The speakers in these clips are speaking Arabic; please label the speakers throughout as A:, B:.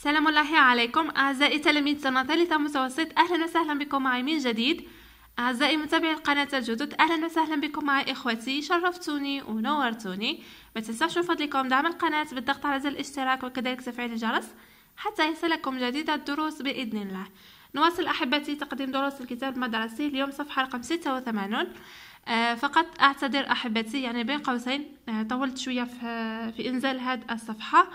A: سلام الله عليكم أعزائي تلاميذ سنة ثالثة متوسط أهلا وسهلا بكم معي من جديد أعزائي متابعي القناة الجدد أهلا وسهلا بكم معي إخوتي شرفتوني ونورتوني ما تنساوش من فضلكم دعم القناة بالضغط على زر الاشتراك وكذلك تفعيل الجرس حتى يصلكم جديد الدروس بإذن الله نواصل أحبتي تقديم دروس الكتاب المدرسي اليوم صفحة رقم 86 آه، فقط أعتذر أحبتي يعني بين قوسين آه، طولت شوية آه، في, إنزال هذه الصفحة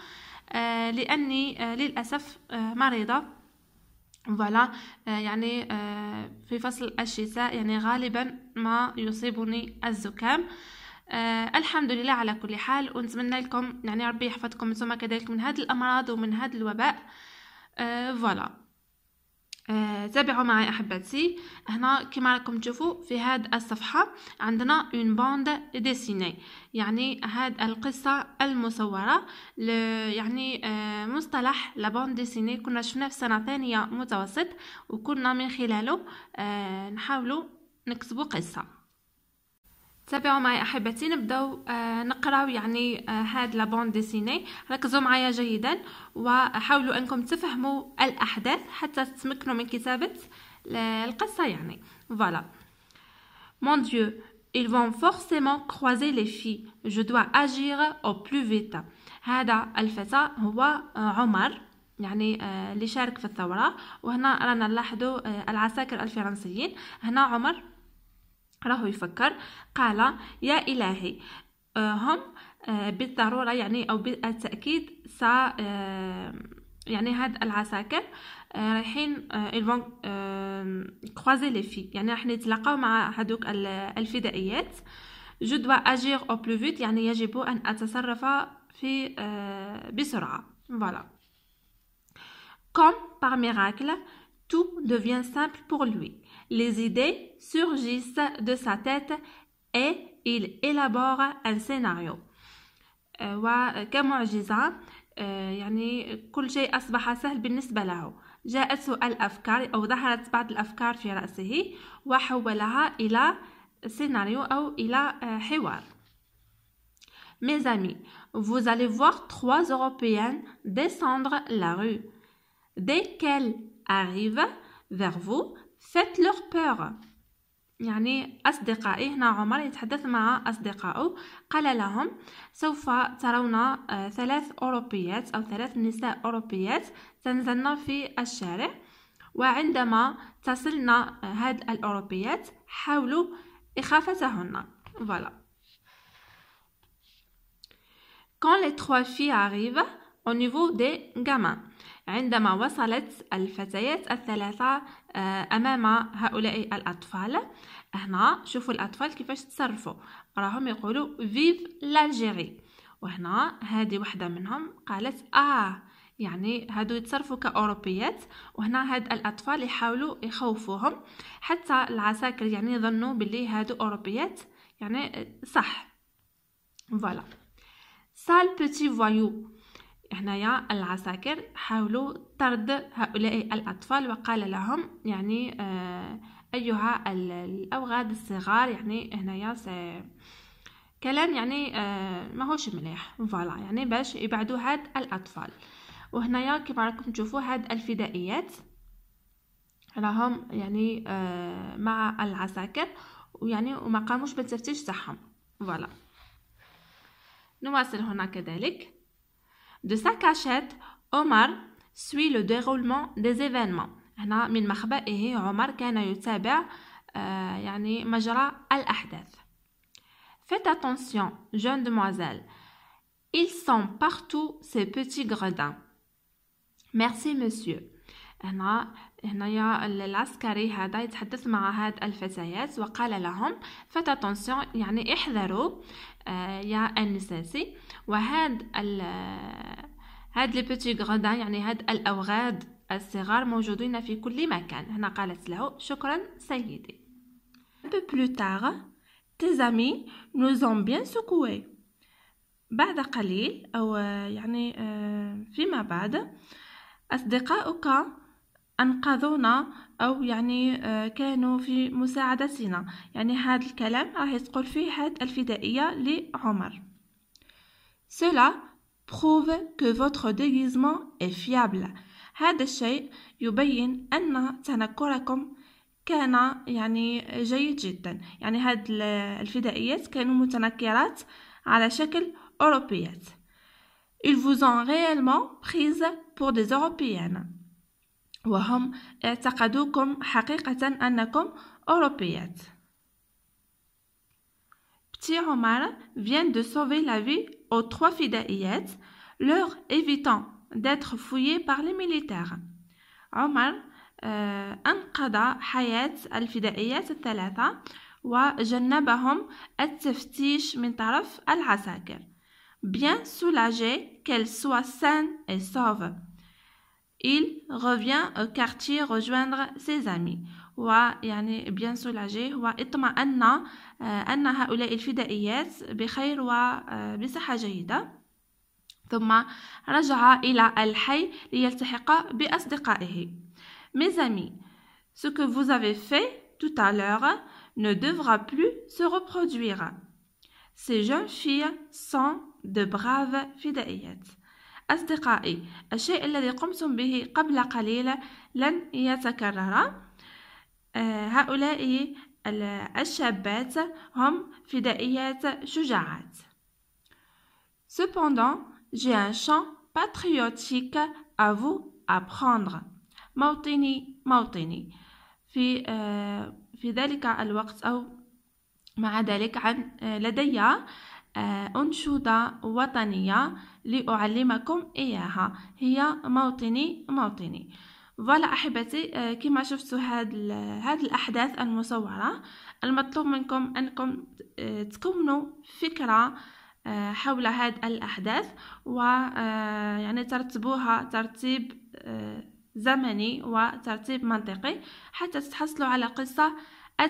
A: آه، لاني آه، للاسف آه، مريضه فوالا يعني في فصل الشتاء يعني غالبا ما يصيبني الزكام آه الحمد لله على كل حال ونتمنى لكم يعني ربي يحفظكم نتوما كذلك من هاد الامراض ومن هاد الوباء آه فوالا آه، تابعوا معي احبتي هنا كما راكم تشوفوا في هاد الصفحه عندنا اون باند ديسيني يعني هاد القصه المصوره يعني آه، مصطلح لا باند ديسيني كنا شفناه في سنه ثانيه متوسط وكنا من خلاله آه، نحاولوا نكتبوا قصه تابعوا معي احبتي نبداو آه، نقراو يعني آه، هاد هاد بون ديسيني ركزوا معايا جيدا وحاولوا انكم تفهموا الاحداث حتى تتمكنوا من كتابه القصه يعني فوالا مون ديو ils vont forcément croiser les filles. Je dois agir au plus vite. هذا الفتى هو آه، عمر يعني اللي شارك في الثورة وهنا رانا نلاحظوا العساكر الفرنسيين هنا عمر راهو يفكر قال يا إلهي آه، هم آه، بالضرورة يعني أو بالتأكيد سا آه، يعني هاد العساكر رايحين الفون كروازي لي في يعني راح نتلاقاو مع هادوك الفدائيات جو دوا اجير او بلو فيت يعني يجب ان اتصرف في بسرعه فوالا كوم باغ ميراكل Tout devient simple pour lui. Les idées surgissent de sa tête et il élabore un scénario. وكمعجزة يعني كل شيء أصبح سهل بالنسبة له جاءته الأفكار أو ظهرت بعض الأفكار في رأسه وحولها إلى scénario ou إلى حوار. Euh, Mes amis, vous allez voir trois Européens descendre la rue. Dès qu'elles arrivent vers vous faites leur peur يعني أصدقائي هنا عمر يتحدث مع أصدقائه قال لهم سوف ترون آه، ثلاث أوروبيات أو ثلاث نساء أوروبيات تنزلن في الشارع وعندما تصلنا آه، هاد الأوروبيات حاولوا إخافتهن فوالا Quand les trois filles arrivent au niveau des gamins عندما وصلت الفتيات الثلاثة آه، أمام هؤلاء الأطفال هنا شوفوا الأطفال كيفاش تصرفوا راهم يقولوا فيف لالجيري وهنا هذه وحدة منهم قالت آه يعني هادو يتصرفوا كأوروبيات وهنا هاد الأطفال يحاولوا يخوفوهم حتى العساكر يعني يظنوا باللي هادو أوروبيات يعني صح فوالا سال بوتي فوايو هنايا العساكر حاولوا طرد هؤلاء الأطفال وقال لهم يعني آه، أيها الأوغاد الصغار يعني هنايا كلام يعني آه، ماهوش مليح فوالا يعني باش يبعدوا هاد الأطفال وهنايا كما راكم تشوفوا هاد الفدائيات راهم يعني آه، مع العساكر ويعني وما قاموش بالتفتيش تاعهم فوالا نواصل هنا كذلك De sa cachette, Omar suit le déroulement des événements. هنا من مخبئه عمر كان يتابع يعني مجرى الأحداث. Faites attention, jeune demoiselle. Ils sont partout ces petits gredins. Merci, monsieur. هنا هنايا العسكري هذا يتحدث مع هاد الفتيات وقال لهم Faites attention, يعني احذروا آه، يا النساسي وهاد ال هاد لي بيتي غرودان يعني هاد الاوغاد الصغار موجودين في كل مكان هنا قالت له شكرا سيدي peu plus tard tes amis nous ont bien secoués بعد قليل او يعني آه، فيما بعد اصدقائك انقذونا أو يعني آه، كانوا في مساعدتنا يعني هذا الكلام راح تقول فيه هاد الفدائية لعمر Cela prouve que votre déguisement est fiable هذا الشيء يبين أن تنكركم كان يعني جيد جدا يعني هاد الفدائيات كانوا متنكرات على شكل أوروبيات Ils vous ont réellement prise pour des Européennes وهم اعتقدوكم حقيقة أنكم أوروبيات. بتي عمر vient de sauver la vie aux trois fidaïettes, leur évitant d'être fouillés par les militaires. عمر أنقذ حياة الفدائيات الثلاثة وجنبهم التفتيش من طرف العساكر. Bien soulagé qu'elles soient saines et sauves. il revient au quartier rejoindre ses amis ويعني بيان سولاجيه واطمأن أن هؤلاء الفدائيات بخير وبصحة جيدة ثم رجع إلى الحي ليلتحق بأصدقائه Mes amis, ce que vous avez fait tout à l'heure ne devra plus se reproduire. Ces jeunes filles sont de braves fidèles. أصدقائي الشيء الذي قمتم به قبل قليل لن يتكرر آه، هؤلاء الشابات هم فدائيات شجاعات Cependant, j'ai un chant patriotique à vous apprendre. موطني موطني في آه، في ذلك الوقت أو مع ذلك عن آه، لدي آه، أنشودة وطنية لأعلمكم إياها هي موطني موطني فوالا احبتي آه، كما شفتوا هاد هاد الاحداث المصوره المطلوب منكم انكم آه، تكونوا فكره حول هاد الاحداث و يعني ترتبوها ترتيب زمني وترتيب منطقي حتى تحصلوا على قصه À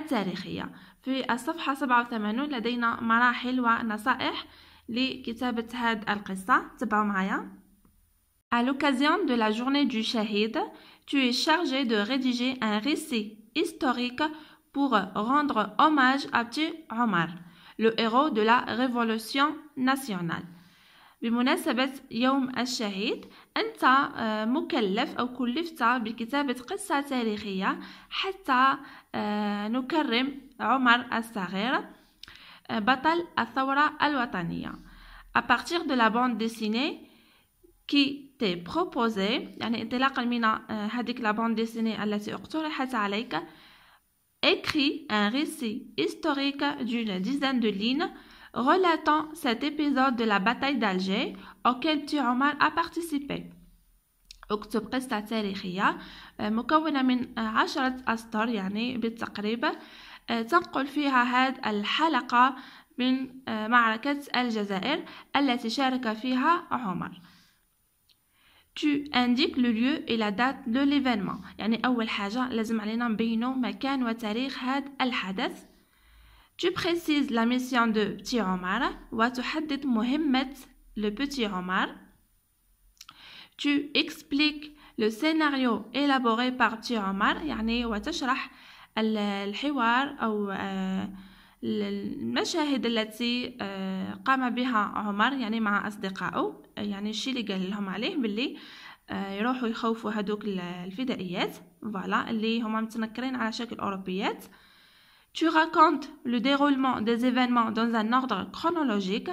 A: l'occasion de la journée du Shahid, tu es chargé de rédiger un récit historique pour rendre hommage à Abdi Omar, le héros de la révolution nationale. أنت آه، مكلف أو كلفت بكتابة قصة تاريخية حتى آه، نكرم عمر الصغير آه، بطل الثورة الوطنية à partir de la bande dessinée qui t'est proposée يعني انطلاقا من هذيك لا bande dessinée التي اقترحت عليك écris un récit historique d'une dizaine de lignes relatant cet épisode de la bataille d'Alger auquel عمر a participé. اكتب قصة تاريخية آه، مكونة من عشرة أسطر يعني بالتقريب آه، تنقل فيها هذه الحلقة من آه، معركة الجزائر التي شارك فيها عمر tu indiques le lieu et la date de l'événement يعني أول حاجة لازم علينا نبينو مكان وتاريخ هذا الحدث Tu précises la mission de Petit Omar وتحدد مهمة le Petit Omar. Tu expliques le scénario élaboré par Petit Omar yani يعني وتشرح الحوار أو المشاهد التي قام بها عمر يعني مع أصدقائه يعني الشيء اللي قال لهم عليه باللي يروحوا يخوفوا هدوك الفدائيات فوالا اللي هما متنكرين على شكل أوروبيات Tu racontes le déroulement des événements dans un ordre chronologique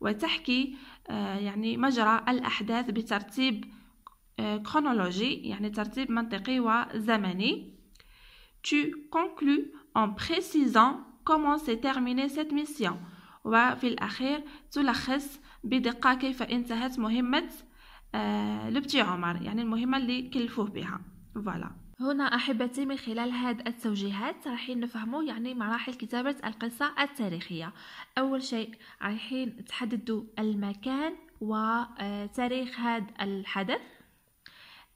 A: وتحكي يعني مجرى الأحداث بترتيب chronologie يعني ترتيب منطقي وزمني Tu conclus en précisant comment s'est terminée cette mission وفي الأخير تلخص بدقة كيف انتهت مهمة لبتي عمر يعني المهمة اللي كلفوه بها voilà. هنا أحبتي من خلال هذه التوجيهات رايحين نفهموا يعني مراحل كتابة القصة التاريخية أول شيء رايحين تحددوا المكان وتاريخ آه، هذا الحدث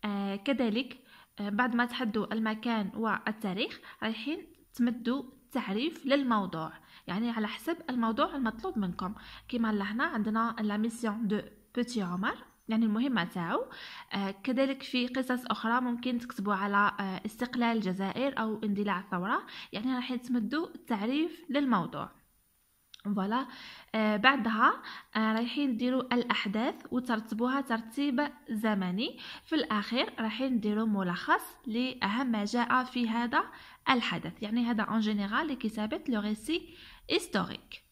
A: آه، كذلك آه، بعد ما تحددوا المكان والتاريخ رايحين تمدوا تعريف للموضوع يعني على حسب الموضوع المطلوب منكم كما لهنا عندنا لا ميسيون دو بوتي عمر يعني المهمة آه، تاعو كذلك في قصص أخرى ممكن تكتبوا على آه، استقلال الجزائر أو اندلاع الثورة يعني راح تمدوا التعريف للموضوع فوالا آه بعدها آه رايحين ديروا الاحداث وترتبوها ترتيب زمني في الاخير رايحين ديروا ملخص لاهم ما جاء في هذا الحدث يعني هذا اون جينيرال لكتابه لو ريسي هيستوريك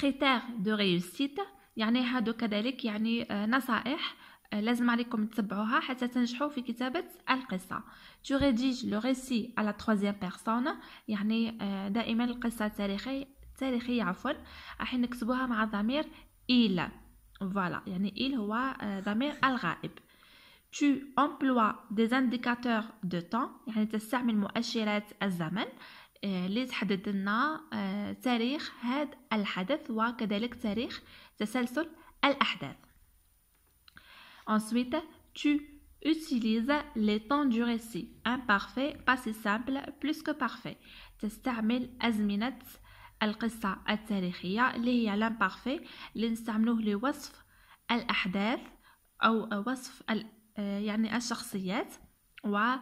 A: كريتير دو ريوسيت يعني هادو كذلك يعني آه، نصائح آه، لازم عليكم تتبعوها حتى تنجحوا في كتابة القصة تو غيديج لو ريسي على la troisième يعني آه، دائما القصة تاريخية تاريخية عفوا راح نكتبوها مع ضمير إيل فوالا يعني إيل هو ضمير الغائب tu emploies des indicateurs de temps يعني تستعمل مؤشرات الزمن آه، اللي تحدد لنا آه، تاريخ هذا الحدث وكذلك تاريخ تسلسل الأحداث Ensuite, tu utilises les temps du récit imparfait, passé simple, plus que parfait تستعمل أزمنة القصة التاريخية اللي هي الامبارفي اللي نستعملوه لوصف الأحداث أو وصف آه، يعني الشخصيات و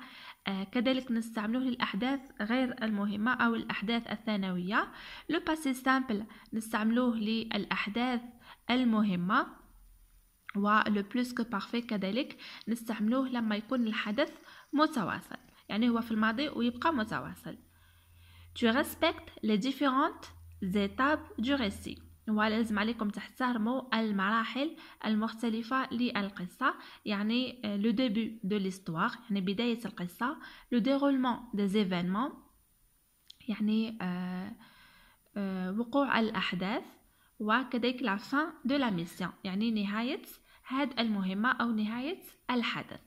A: آه، كذلك نستعملوه للأحداث غير المهمة أو الأحداث الثانوية لو باسي سامبل نستعملوه للأحداث المهمة و لو بلوس كو بارفي كذلك نستعملوه لما يكون الحدث متواصل يعني هو في الماضي ويبقى متواصل Tu respectes les différentes étapes du récit. ولازم عليكم تحترموا المراحل المختلفة للقصة يعني لو ديبي دو ليستوار يعني بداية القصة لو ديرولمون دي زيفينمون يعني آه، آه، وقوع الأحداث وكذلك لا فان دو لا ميسيون يعني نهاية هاد المهمة أو نهاية الحدث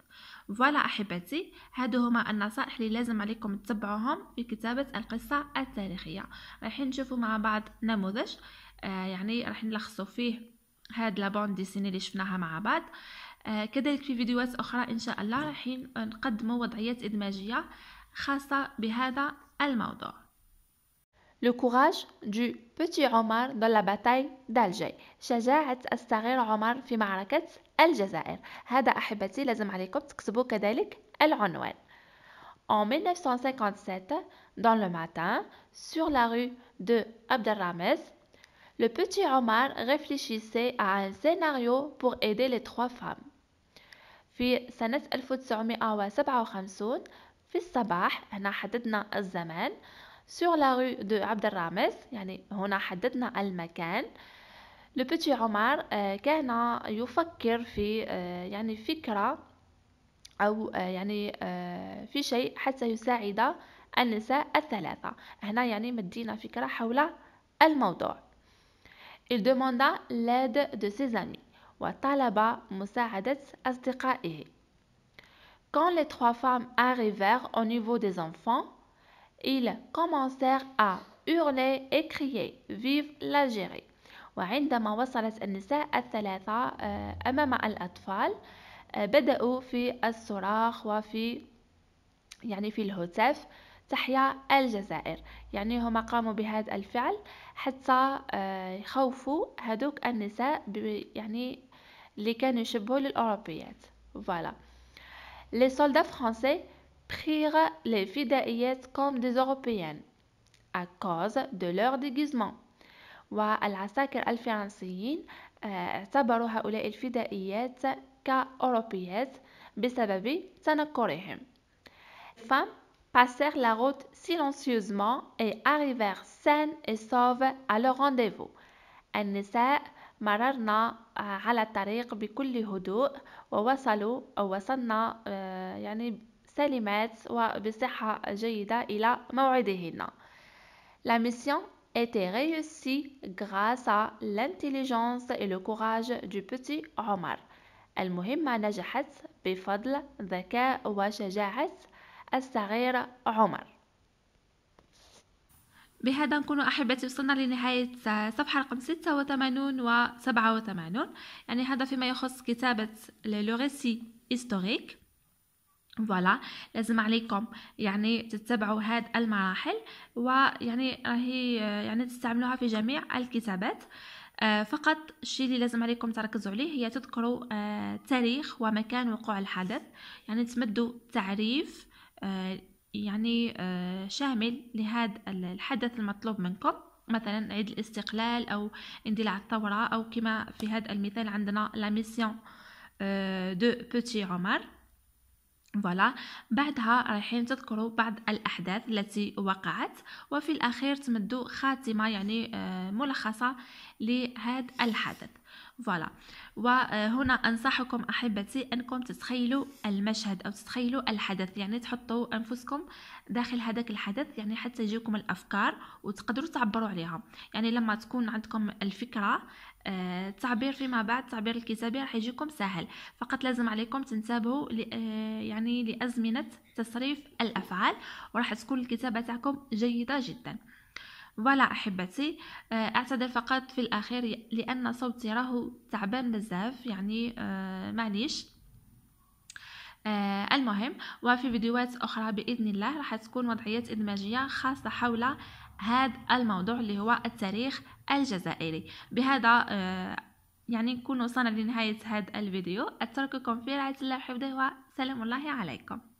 A: فوالا احبتي هادو هما النصائح اللي لازم عليكم تتبعوهم في كتابه القصه التاريخيه رايحين نشوفوا مع بعض نموذج آه، يعني راح نلخصوا فيه هاد لابون ديسيني اللي شفناها مع بعض آه، كذلك في فيديوهات أخرى إن شاء الله راح نقدموا وضعيات إدماجية خاصة بهذا الموضوع Le courage du petit عمر dans la bataille d'Alger شجاعة الصغير عمر في معركة الجزائر هذا أحبتي لازم عليكم تكتبوا كذلك العنوان En 1957, dans le matin, sur la rue de Abdelrames, le petit Omar réfléchissait à un scénario pour aider les trois femmes في سنة 1957 في الصباح هنا حددنا الزمان sur la rue de عبد الرامس يعني هنا حددنا المكان لو بيتي عمر كان يفكر في يعني فكرة أو يعني في شيء حتى يساعد النساء الثلاثة هنا يعني مدينا فكرة حول الموضوع Il demanda l'aide de ses amis. Quand les trois femmes arrivèrent au niveau des enfants, ils commencèrent à hurler et crier Vive l'Algérie وعندما وصلت النساء الثلاثة أمام الأطفال بدأوا في الصراخ وفي يعني في الهتاف تحيا الجزائر يعني هما قاموا بهذا الفعل حتى آه، يخوفوا هذوك النساء يعني اللي كانوا يشبهوا للأوروبيات فوالا لي سولدا فرونسي prirent لي فدائيات كوم دي اوروبيان ا كوز دو لور ديغيزمون والعساكر الفرنسيين آه، اعتبروا هؤلاء الفدائيات كأوروبيات بسبب تنكرهم فم passèrent la route silencieusement et arrivèrent saines et sauves à leur rendez-vous. النساء مررنا على الطريق بكل هدوء ووصلوا أو وصلنا يعني سالمات وبصحة جيدة إلى موعدهن. La mission était réussie grâce à l'intelligence et le courage du petit Omar. المهمة نجحت بفضل ذكاء وشجاعة الصغير عمر بهذا نكون أحبتي وصلنا لنهاية صفحة رقم 86 و 87 يعني هذا فيما يخص كتابة لو ريسي هيستوريك فوالا لازم عليكم يعني تتبعوا هاد المراحل ويعني راهي يعني تستعملوها في جميع الكتابات آه، فقط الشيء اللي لازم عليكم تركزوا عليه هي تذكروا آه، تاريخ ومكان وقوع الحدث يعني تمدوا تعريف آه، يعني آه، شامل لهذا الحدث المطلوب منكم مثلا عيد الاستقلال أو اندلاع الثورة أو كما في هذا المثال عندنا لا ميسيون دو بوتي عمر فوالا بعدها رايحين تذكروا بعض الأحداث التي وقعت وفي الأخير تمدوا خاتمة يعني آه، ملخصة لهذا الحدث فوالا وهنا euh, انصحكم احبتي انكم تتخيلوا المشهد او تتخيلوا الحدث يعني تحطوا انفسكم داخل هذاك الحدث يعني حتى يجيكم الافكار وتقدروا تعبروا عليها يعني لما تكون عندكم الفكره آه، التعبير فيما بعد تعبير الكتابي راح يجيكم سهل فقط لازم عليكم تنتبهوا آه، يعني لازمنه تصريف الافعال وراح تكون الكتابه تاعكم جيده جدا فوالا احبتي آه، اعتذر فقط في الاخير لان صوتي راه تعبان بزاف يعني آه، معليش آه، المهم وفي فيديوهات اخرى باذن الله راح تكون وضعيات ادماجيه خاصه حول هذا الموضوع اللي هو التاريخ الجزائري بهذا يعني نكون وصلنا لنهايه هذا الفيديو اترككم في رعايه الله وحفظه وسلام الله عليكم